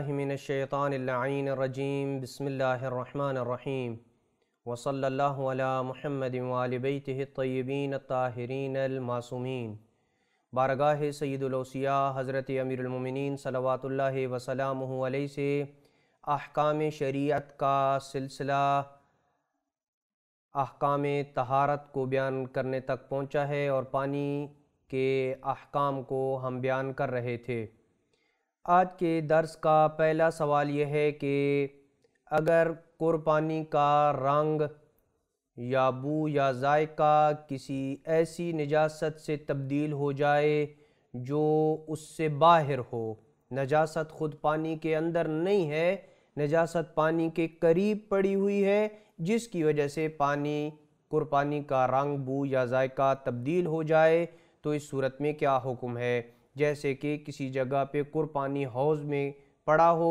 बिस्मिल्लाहिमिनशैतानिल्लाइनरजीम बिस्मिल्लाहिर्रहमानिर्रहीम वसल्लल्लाहु अला मुहम्मद वालिबैतिहि तय्यबीन ताहिरीन अलमासूमीन बारगाह सैदुलौसिया हज़रत अमीरमिन सलावातुल्लाह वसलाम से अहकाम शरीयत का सिलसिला अहकाम तहारत को बयान करने तक पहुँचा है और पानी के अहकाम को हम बयान कर रहे थे आज के दर्स का पहला सवाल यह है कि अगर कुरबानी का रंग या बू या जायका किसी ऐसी निजासत से तब्दील हो जाए जो उससे बाहर हो नजास्त ख़ुद पानी के अंदर नहीं है नजास्त पानी के करीब पड़ी हुई है जिसकी वजह से पानी कुरबानी का रंग बू या जायका तब्दील हो जाए तो इस सूरत में क्या हुक्म है जैसे कि किसी जगह पे कुरपानी हौज़ में पड़ा हो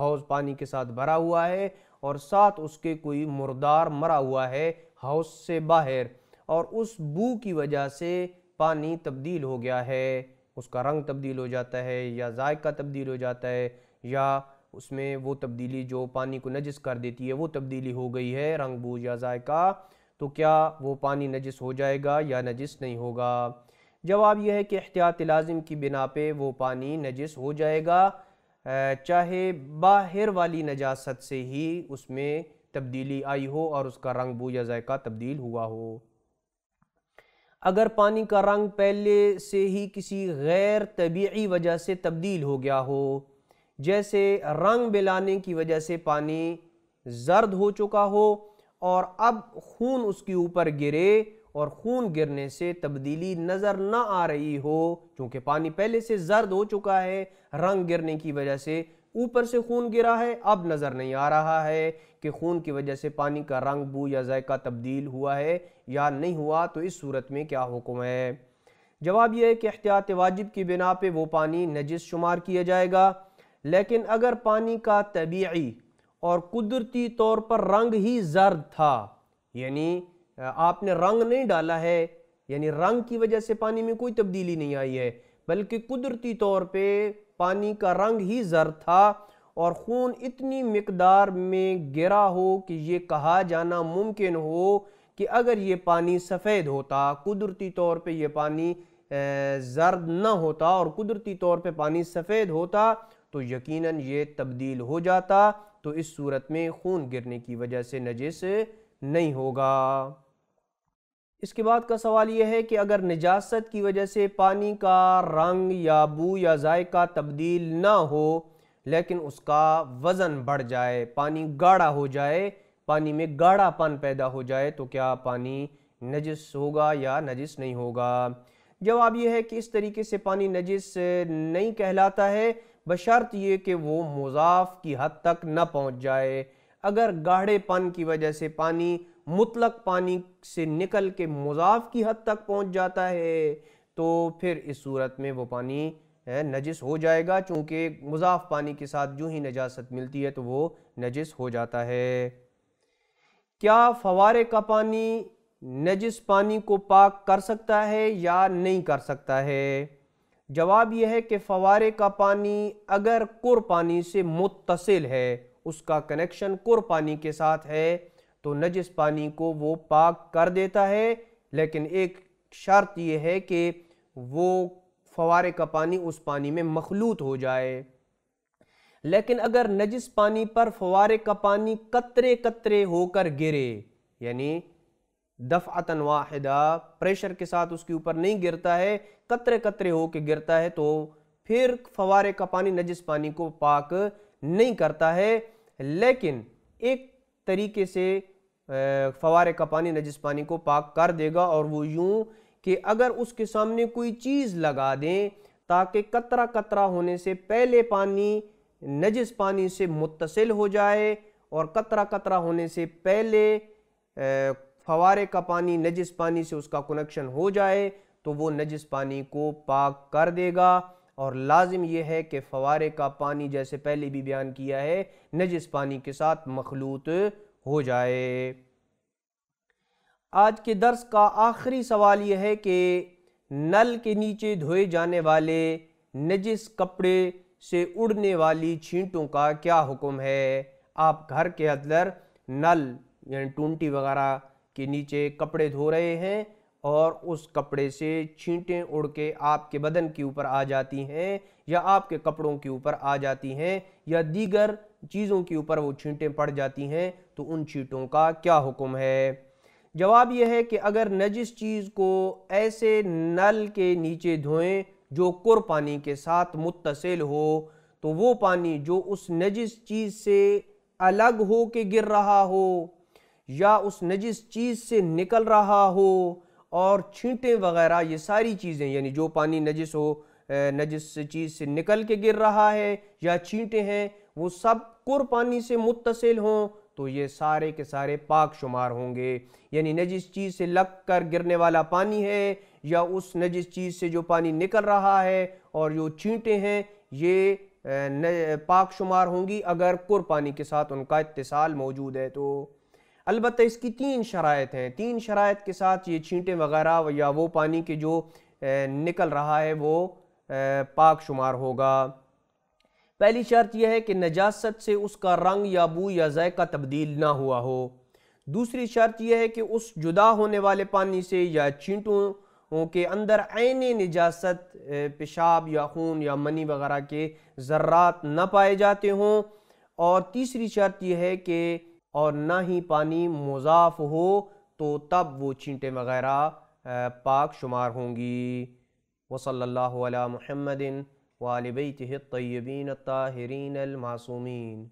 हौज़ पानी के साथ भरा हुआ है और साथ उसके कोई मुर्दार मरा हुआ है हौज से बाहर और उस बू की वजह से पानी तब्दील हो गया है उसका रंग तब्दील हो जाता है या जायका तब्दील हो जाता है या उसमें वो तब्दीली जो पानी को नजस कर देती है वो तब्दीली हो गई है रंग बू या जायका तो क्या वो पानी नजस हो जाएगा या नजस नहीं होगा जवाब यह है कि एहतियात लाजिम की बिना पे वो पानी नजस हो जाएगा चाहे बाहर वाली नजास्त से ही उसमें तब्दीली आई हो और उसका रंग बू या जायका तब्दील हुआ हो अगर पानी का रंग पहले से ही किसी गैर तबीयी वजह से तब्दील हो गया हो जैसे रंग बिलाने की वजह से पानी जर्द हो चुका हो और अब खून उसके ऊपर गिरे और खून गिरने से तब्दीली नज़र ना आ रही हो चूँकि पानी पहले से जर्द हो चुका है रंग गिरने की वजह से ऊपर से खून गिरा है अब नज़र नहीं आ रहा है कि खून की वजह से पानी का रंग बू या जायका तब्दील हुआ है या नहीं हुआ तो इस सूरत में क्या हुक्म है जवाब यह है कि एहतियात वाजिब की बिना पर वो पानी नजिस शुमार किया जाएगा लेकिन अगर पानी का तबीयी और कुदरती तौर पर रंग ही जर्द था यानी आपने रंग नहीं डाला है यानी रंग की वजह से पानी में कोई तब्दीली नहीं आई है बल्कि कुदरती तौर पे पानी का रंग ही जर था और खून इतनी मकदार में गिरा हो कि ये कहा जाना मुमकिन हो कि अगर ये पानी सफ़ेद होता कुदरती तौर पे ये पानी जर्द ना होता और कुदरती तौर पे पानी सफ़ेद होता तो यकीनन ये तब्दील हो जाता तो इस सूरत में खून गिरने की वजह से से नहीं होगा इसके बाद का सवाल यह है कि अगर निजासत की वजह से पानी का रंग या बू या जायका तब्दील ना हो लेकिन उसका वज़न बढ़ जाए पानी गाढ़ा हो जाए पानी में गाढ़ापन पैदा हो जाए तो क्या पानी नजिस होगा या नजिस नहीं होगा जवाब यह है कि इस तरीके से पानी नजिस नहीं कहलाता है बशर्त ये कि वो मुजाफ की हद तक न पहुंच जाए अगर गाढ़ेपन की वजह से पानी मुतलक पानी से निकल के मुजाफ की हद तक पहुंच जाता है तो फिर इस सूरत में वो पानी नजिस हो जाएगा चूँकि मुजाफ पानी के साथ जो ही नजास्त मिलती है तो वो नजिस हो जाता है क्या फवारे का पानी नजिस पानी को पाक कर सकता है या नहीं कर सकता है जवाब यह है कि फवारे का पानी अगर कुर पानी से मुतसिल है उसका कनेक्शन कुर पानी के साथ है तो नजिस पानी को वो पाक कर देता है लेकिन एक शर्त यह है कि वो फवारे का पानी उस पानी में मखलूत हो जाए लेकिन अगर नजिस पानी पर फवारे का पानी कतरे कतरे होकर गिरे यानी दफ़ातन वाहिदा प्रेशर के साथ उसके ऊपर नहीं गिरता है कतरे कतरे होकर गिरता है तो फिर फवारे का पानी नजिस पानी को पाक नहीं करता है लेकिन एक तरीके से फवारे का पानी नजिस पानी को पाक कर देगा और वो यूं कि अगर उसके सामने कोई चीज़ लगा दें ताकि कतरा कतरा होने से पहले पानी नजिस पानी से मुतसिल हो जाए और कतरा कतरा होने से पहले फवारे का पानी नजिस पानी से उसका कनेक्शन हो जाए तो वो नजिस पानी को पाक कर देगा और लाजिम यह है कि फवारे का पानी जैसे पहले भी बयान किया है नजिस पानी के साथ मखलूत हो जाए आज के दर्स का आखिरी सवाल यह है कि नल के नीचे धोए जाने वाले नजिस कपड़े से उड़ने वाली छींटों का क्या हुक्म है आप घर के अंदर नल यानी टूंटी वगैरह के नीचे कपड़े धो रहे हैं और उस कपड़े से छींटें उड़ के आपके बदन के ऊपर आ जाती हैं या आपके कपड़ों के ऊपर आ जाती हैं या दीगर चीज़ों के ऊपर वो छींटें पड़ जाती हैं तो उन छींटों का क्या हुक्म है जवाब यह है कि अगर नजिस चीज़ को ऐसे नल के नीचे धोएं जो कुर पानी के साथ मुतसिल हो तो वो पानी जो उस नजिस चीज़ से अलग हो के गिर रहा हो या उस नजिस चीज़ से निकल रहा हो और छींटे वगैरह ये सारी चीज़ें यानी जो पानी नजस हो नजस चीज़ से निकल के गिर रहा है या छींटे हैं वो सब कुर पानी से मुतसिल हों तो ये सारे के सारे पाक शुमार होंगे यानी नजिस चीज़ से लग कर गिरने वाला पानी है या उस नजिस चीज़ से जो पानी निकल रहा है और जो चींटे हैं ये पाक शुमार होंगी अगर कुर पानी के साथ उनका इतसाल मौजूद है तो अलबत् इसकी तीन शरात हैं तीन शराइ के साथ ये छींटे वगैरह या वो पानी के जो निकल रहा है वो पाक शुमार होगा पहली शर्त यह है कि नजास्त से उसका रंग या बू या जायका तब्दील ना हुआ हो दूसरी शर्त यह है कि उस जुदा होने वाले पानी से या चींटों के अंदर आने निजास्त पेशाब या खून या मनी वगैरह के ज़र्रात ना पाए जाते हों और तीसरी शर्त यह है कि और ना ही पानी मुजाफ हो तो तब वो चींटे वगैरह पाक शुमार होंगी वसल्ला महमदिन वालबी तयबीन ताहरीन अलमासूमीन